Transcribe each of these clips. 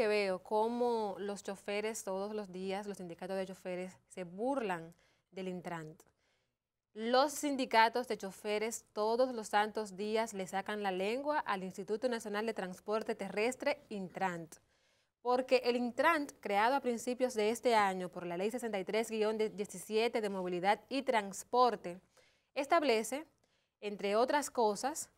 que veo cómo los choferes todos los días, los sindicatos de choferes, se burlan del Intrant. Los sindicatos de choferes todos los santos días le sacan la lengua al Instituto Nacional de Transporte Terrestre, Intrant. Porque el Intrant, creado a principios de este año por la Ley 63-17 de Movilidad y Transporte, establece, entre otras cosas,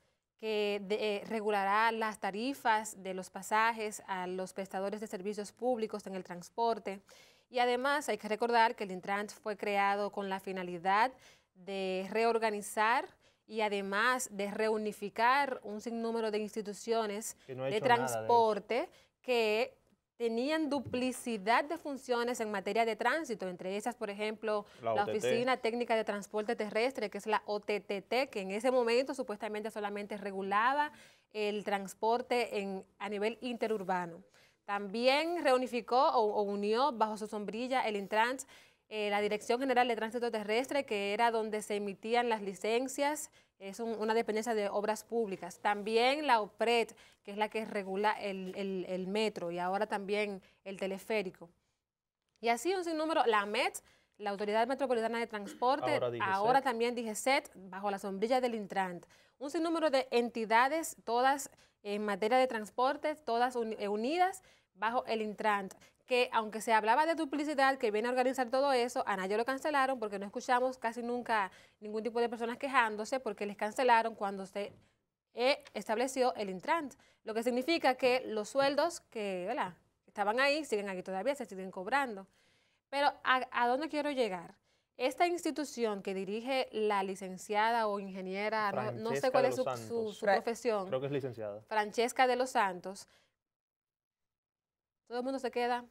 que eh, regulará las tarifas de los pasajes a los prestadores de servicios públicos en el transporte. Y además hay que recordar que el Intrans fue creado con la finalidad de reorganizar y además de reunificar un sinnúmero de instituciones de transporte que tenían duplicidad de funciones en materia de tránsito, entre ellas, por ejemplo, la, Oficina Técnica de Transporte Terrestre, que es la OTTT, que en ese momento supuestamente solamente regulaba el transporte a nivel interurbano. También reunificó o, o unió bajo su sombrilla el Intrans, eh, la Dirección General de Tránsito Terrestre, que era donde se emitían las licencias es una dependencia de obras públicas. También la OPRED, que es la que regula el, metro y ahora también el teleférico. Y así un sinnúmero, la MET, la Autoridad Metropolitana de Transporte, ahora, ahora también set bajo la sombrilla del Intrant. Un sinnúmero de entidades, todas en materia de transporte, todas eh, unidas bajo el Intrant, que aunque se hablaba de duplicidad, que viene a organizar todo eso, a yo lo cancelaron porque no escuchamos casi nunca ningún tipo de personas quejándose porque les cancelaron cuando se eh, estableció el Intrant, lo que significa que los sueldos que estaban ahí siguen aquí todavía, se siguen cobrando. Pero ¿a, dónde quiero llegar? Esta institución que dirige la licenciada o ingeniera, no, sé cuál es su, su profesión. Creo que es licenciada. Francesca de los Santos. Todo el mundo se queda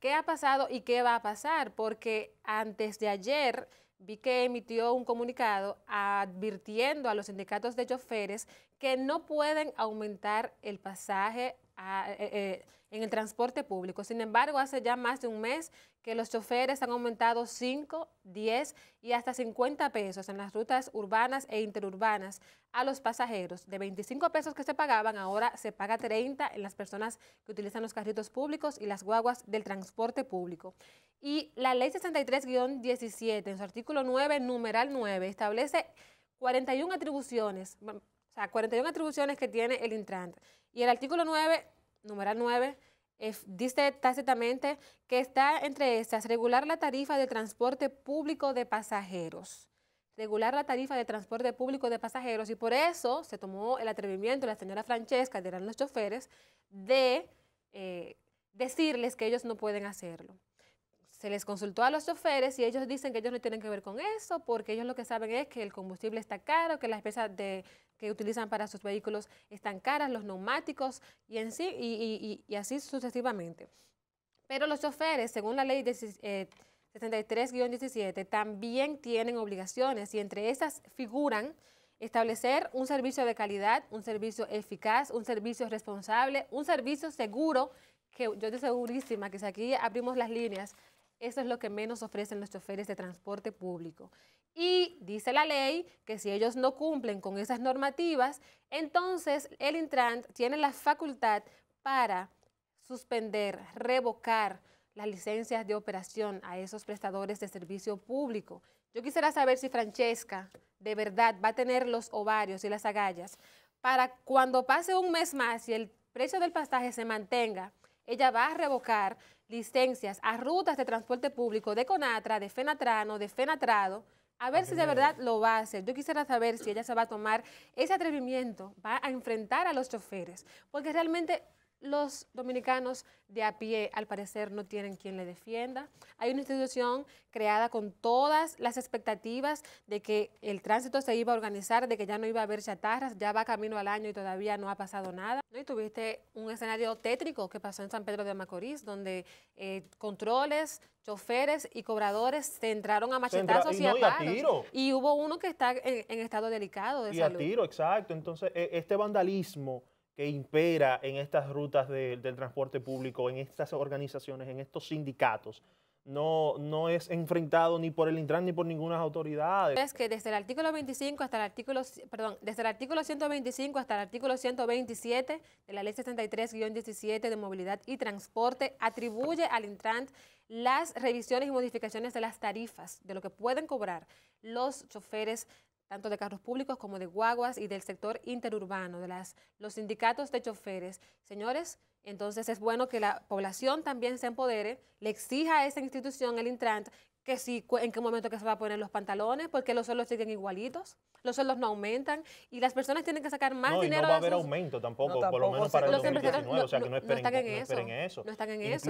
¿Qué ha pasado y qué va a pasar? Porque antes de ayer vi que emitió un comunicado advirtiendo a los sindicatos de choferes que no pueden aumentar el pasaje eh, eh, en el transporte público. Sin embargo, hace ya más de un mes que los choferes han aumentado 5, 10 y hasta 50 pesos en las rutas urbanas e interurbanas a los pasajeros. De 25 pesos que se pagaban, ahora se paga 30 en las personas que utilizan los carritos públicos y las guaguas del transporte público. Y la ley 63-17, en su artículo 9, numeral 9, establece 41 atribuciones o sea, 41 atribuciones que tiene el entrante. Y el artículo 9, número 9, dice tácitamente que está entre estas regular la tarifa de transporte público de pasajeros. Regular la tarifa de transporte público de pasajeros. Y por eso se tomó el atrevimiento de la señora Francesca, de los choferes, de eh, decirles que ellos no pueden hacerlo se les consultó a los choferes y ellos dicen que ellos no tienen que ver con eso porque ellos lo que saben es que el combustible está caro, que las piezas de, que utilizan para sus vehículos están caras, los neumáticos y, en sí, y, y, y así sucesivamente. Pero los choferes, según la ley 73-17, eh, también tienen obligaciones y entre esas figuran establecer un servicio de calidad, un servicio eficaz, un servicio responsable, un servicio seguro, que yo estoy segurísima que si aquí abrimos las líneas eso es lo que menos ofrecen los choferes de transporte público. Y dice la ley que si ellos no cumplen con esas normativas, entonces el Intran tiene la facultad para suspender, revocar las licencias de operación a esos prestadores de servicio público. Yo quisiera saber si Francesca de verdad va a tener los ovarios y las agallas para cuando pase un mes más y el precio del pasaje se mantenga, ella va a revocar licencias a rutas de transporte público de Conatra, de Fenatrano, de Fenatrado, a ver si de verdad lo va a hacer. Yo quisiera saber si ella se va a tomar ese atrevimiento, va a enfrentar a los choferes, porque realmente los dominicanos de a pie, al parecer, no tienen quien le defienda. Hay una institución creada con todas las expectativas de que el tránsito se iba a organizar, de que ya no iba a haber chatarras, ya va camino al año y todavía no ha pasado nada. ¿No? Y tuviste un escenario tétrico que pasó en San Pedro de Macorís, donde eh, controles, choferes y cobradores se entraron a machetazos y, a hubo uno que está en, estado delicado de salud. Y a tiro, exacto. Entonces, e, este vandalismo que impera en estas rutas del transporte público, en estas organizaciones, en estos sindicatos, no, no es enfrentado ni por el Intran ni por ninguna autoridad. Es que desde el artículo 25 hasta el artículo, perdón, desde el artículo 125 hasta el artículo 127 de la ley 63-17 de movilidad y transporte atribuye al Intran las revisiones y modificaciones de las tarifas, de lo que pueden cobrar los choferes tanto de carros públicos como de guaguas y del sector interurbano, de las, los sindicatos de choferes. Señores, entonces es bueno que la población también se empodere, le exija a esa institución, el Intrant, que si, en qué momento que se va a poner los pantalones, porque los sueldos siguen igualitos, los sueldos no aumentan y las personas tienen que sacar más dinero. no va a haber aumento tampoco, por lo menos para el 2019, o sea, que no esperen, no están en, eso, no están en eso.